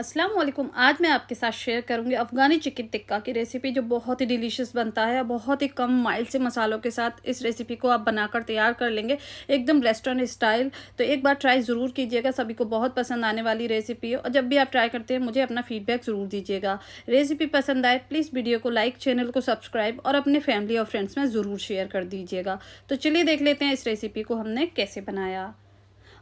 अस्सलाम वालेकुम आज मैं आपके साथ शेयर करूंगी अफ़गानी चिकन टिक्का की रेसिपी जो बहुत ही डिलीशियस बनता है बहुत ही कम माइल्ड से मसालों के साथ इस रेसिपी को आप बनाकर तैयार कर लेंगे एकदम रेस्टोरेंट स्टाइल तो एक बार ट्राई ज़रूर कीजिएगा सभी को बहुत पसंद आने वाली रेसिपी है और जब भी आप ट्राई करते हैं मुझे अपना फीडबैक ज़रूर दीजिएगा रेसिपी पसंद आए प्लीज़ वीडियो को लाइक चैनल को सब्सक्राइब और अपने फैमिली और फ्रेंड्स में ज़रूर शेयर कर दीजिएगा तो चलिए देख लेते हैं इस रेसिपी को हमने कैसे बनाया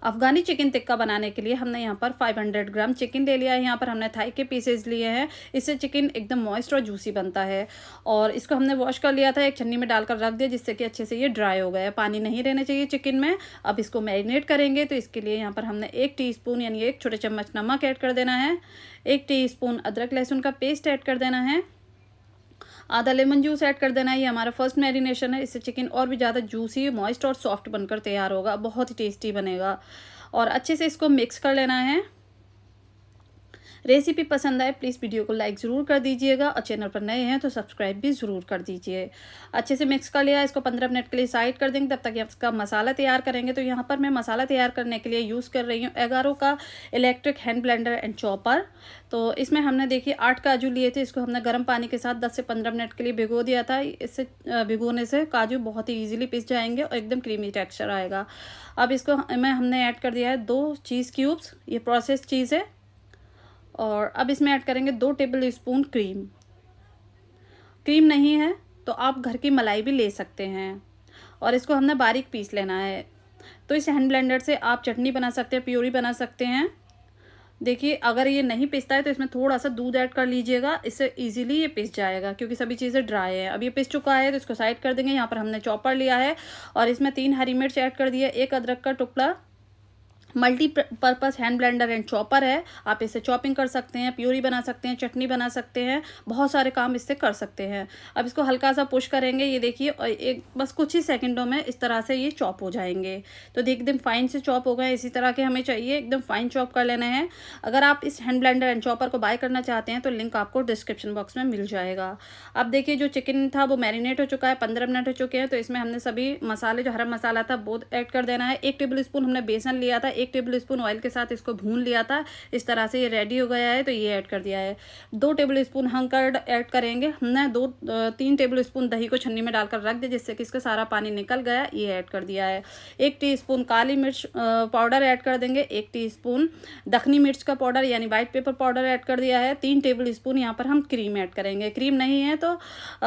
अफ़गानी चिकन टिक्का बनाने के लिए हमने यहाँ पर 500 ग्राम चिकन ले लिया है यहाँ पर हमने थाई के पीसेज लिए हैं इससे चिकन एकदम मॉइस्ट और जूसी बनता है और इसको हमने वॉश कर लिया था एक छन्नी में डालकर रख दिया जिससे कि अच्छे से ये ड्राई हो गया पानी नहीं रहना चाहिए चिकन में अब इसको मैरिनेट करेंगे तो इसके लिए यहाँ पर हमने एक टी यानी एक छोटे चम्मच नमक ऐड कर देना है एक टी अदरक लहसुन का पेस्ट ऐड कर देना है आधा लेमन जूस ऐड कर देना है ये हमारा फर्स्ट मैरिनेशन है इससे चिकन और भी ज़्यादा जूसी मॉइस्ट और सॉफ्ट बनकर तैयार होगा बहुत ही टेस्टी बनेगा और अच्छे से इसको मिक्स कर लेना है रेसिपी पसंद आए प्लीज़ वीडियो को लाइक ज़रूर कर दीजिएगा और चैनल पर नए हैं तो सब्सक्राइब भी ज़रूर कर दीजिए अच्छे से मिक्स कर लिया इसको पंद्रह मिनट के लिए साइड कर देंगे तब तक इसका मसाला तैयार करेंगे तो यहाँ पर मैं मसाला तैयार करने के लिए यूज़ कर रही हूँ एगारो का electric hand blender and chopper तो इसमें हमने देखिए आठ काजू लिए थे इसको हमने गर्म पानी के साथ दस से पंद्रह मिनट के लिए भिगो दिया था इससे भिगोने से काजू बहुत ही ईजिली पिस जाएंगे और एकदम क्रीमी टेक्स्चर आएगा अब इसको में हमने ऐड कर दिया है दो चीज़ क्यूब्स ये प्रोसेस चीज़ है और अब इसमें ऐड करेंगे दो टेबल स्पून क्रीम क्रीम नहीं है तो आप घर की मलाई भी ले सकते हैं और इसको हमने बारीक पीस लेना है तो इस हैंड ब्लेंडर से आप चटनी बना सकते हैं प्योरी बना सकते हैं देखिए अगर ये नहीं पिसता है तो इसमें थोड़ा सा दूध ऐड कर लीजिएगा इससे इजीली ये पिस जाएगा क्योंकि सभी चीज़ें ड्राई है अब ये पिस चुका है तो इसको साइड कर देंगे यहाँ पर हमने चॉपर लिया है और इसमें तीन हरी मिर्च ऐड कर दिया एक अदरक का टुकड़ा multipurpose hand blender and chopper है आप इससे चॉपिंग कर सकते हैं प्यूरी बना सकते हैं चटनी बना सकते हैं बहुत सारे काम इससे कर सकते हैं अब इसको हल्का सा पुश करेंगे ये देखिए और एक बस कुछ ही सेकंडों में इस तरह से ये चॉप हो जाएंगे तो एकदम फाइन से चॉप हो गए इसी तरह के हमें चाहिए एकदम फाइन चॉप कर लेना है अगर आप इस हैंड ब्लेंडर एंड चॉपर को बाय करना चाहते हैं तो लिंक आपको डिस्क्रिप्शन बॉक्स में मिल जाएगा अब देखिए जो चिकन था वो मैरिनेट हो चुका है पंद्रह मिनट हो चुके हैं तो इसमें हमने सभी मसाले जो हरा मसाला था वो ऐड कर देना है एक टेबल स्पून हमने बेसन लिया था एक टेबल स्पून ऑयल के साथ इसको भून लिया था इस तरह से ये रेडी हो गया है तो ये ऐड कर दिया है दो टेबल स्पून हम कर्ड ऐड करेंगे हमने दो तीन टेबल स्पून दही को छन्नी में डालकर रख दिया जिससे कि इसका सारा पानी निकल गया ये ऐड कर दिया है एक टी काली मिर्च पाउडर ऐड कर देंगे एक टी दखनी मिर्च का पाउडर यानी वाइट पेपर पाउडर ऐड कर दिया है तीन टेबल स्पून यहाँ पर हम क्रीम ऐड करेंगे क्रीम नहीं है तो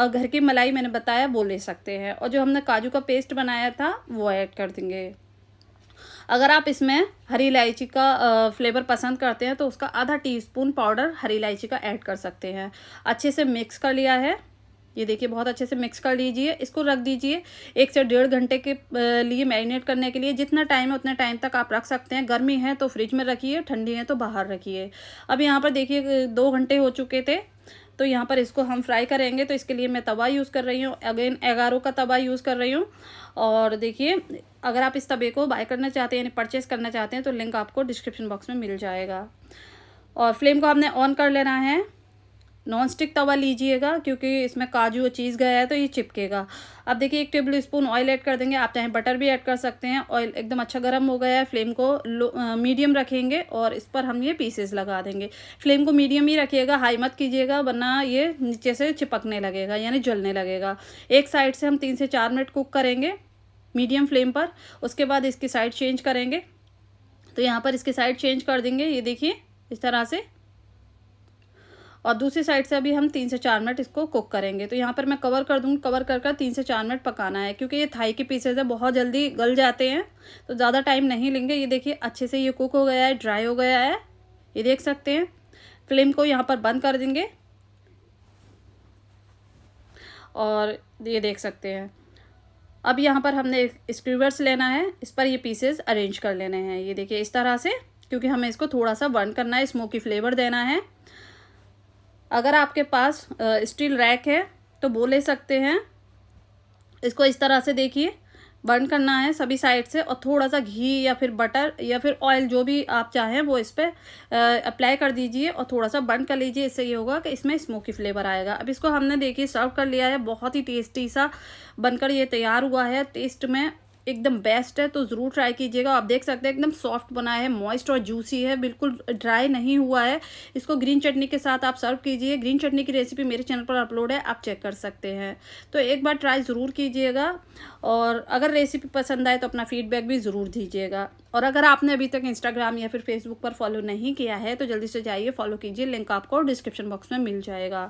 घर की मलाई मैंने बताया वो ले सकते हैं और जो हमने काजू का पेस्ट बनाया था वो ऐड कर देंगे अगर आप इसमें हरी इलायची का फ्लेवर पसंद करते हैं तो उसका आधा टीस्पून पाउडर हरी इलायची का ऐड कर सकते हैं अच्छे से मिक्स कर लिया है ये देखिए बहुत अच्छे से मिक्स कर लीजिए इसको रख दीजिए एक से डेढ़ घंटे के लिए मैरिनेट करने के लिए जितना टाइम है उतना टाइम तक आप रख सकते हैं गर्मी है तो फ्रिज में रखिए ठंडी है तो बाहर रखिए अब यहाँ पर देखिए दो घंटे हो चुके थे तो यहाँ पर इसको हम फ्राई करेंगे तो इसके लिए मैं तवा यूज़ कर रही हूँ अगेन एगारो का तवा यूज़ कर रही हूँ और देखिए अगर आप इस तवे को बाय करना चाहते हैं यानी परचेस करना चाहते हैं तो लिंक आपको डिस्क्रिप्शन बॉक्स में मिल जाएगा और फ्लेम को आपने ऑन कर लेना है नॉन स्टिक तवा लीजिएगा क्योंकि इसमें काजू और चीज़ गया है तो ये चिपकेगा अब देखिए एक टेबल स्पून ऑयल ऐड कर देंगे आप चाहे बटर भी ऐड कर सकते हैं ऑयल एकदम अच्छा गर्म हो गया है फ्लेम को लो मीडियम रखेंगे और इस पर हम ये पीसेस लगा देंगे फ्लेम को मीडियम ही रखिएगा हाई मत कीजिएगा वरना ये नीचे से चिपकने लगेगा यानी जलने लगेगा एक साइड से हम तीन से चार मिनट कुक करेंगे मीडियम फ्लेम पर उसके बाद इसकी साइड चेंज करेंगे तो यहाँ पर इसकी साइड चेंज कर देंगे ये देखिए इस तरह से और दूसरी साइड से अभी हम तीन से चार मिनट इसको कुक करेंगे तो यहाँ पर मैं कवर कर दूँगी कवर कर कर तीन से चार मिनट पकाना है क्योंकि ये थाई के पीसेज है बहुत जल्दी गल जाते हैं तो ज़्यादा टाइम नहीं लेंगे ये देखिए अच्छे से ये कुक हो गया है ड्राई हो गया है ये देख सकते हैं फ्लेम को यहाँ पर बंद कर देंगे और ये देख सकते हैं अब यहाँ पर हमने स्क्रीवर्स लेना है इस पर ये पीसेस अरेंज कर लेने हैं ये देखिए इस तरह से क्योंकि हमें इसको थोड़ा सा बर्न करना है स्मोकी फ्लेवर देना है अगर आपके पास स्टील रैक है तो वो ले सकते हैं इसको इस तरह से देखिए बर्न करना है सभी साइड से और थोड़ा सा घी या फिर बटर या फिर ऑयल जो भी आप चाहें वो इस पर अप्लाई कर दीजिए और थोड़ा सा बर्न कर लीजिए इससे ये होगा कि इसमें स्मोकी फ्लेवर आएगा अब इसको हमने देखिए सर्व कर लिया है बहुत ही टेस्टी सा बनकर ये तैयार हुआ है टेस्ट में एकदम बेस्ट है तो ज़रूर ट्राई कीजिएगा आप देख सकते हैं एकदम सॉफ्ट बना है मॉइस्ट और जूसी है बिल्कुल ड्राई नहीं हुआ है इसको ग्रीन चटनी के साथ आप सर्व कीजिए ग्रीन चटनी की रेसिपी मेरे चैनल पर अपलोड है आप चेक कर सकते हैं तो एक बार ट्राई ज़रूर कीजिएगा और अगर रेसिपी पसंद आए तो अपना फीडबैक भी ज़रूर दीजिएगा और अगर आपने अभी तक इंस्टाग्राम या फिर फेसबुक पर फॉलो नहीं किया है तो जल्दी से जाइए फॉलो कीजिए लिंक आपको डिस्क्रिप्शन बॉक्स में मिल जाएगा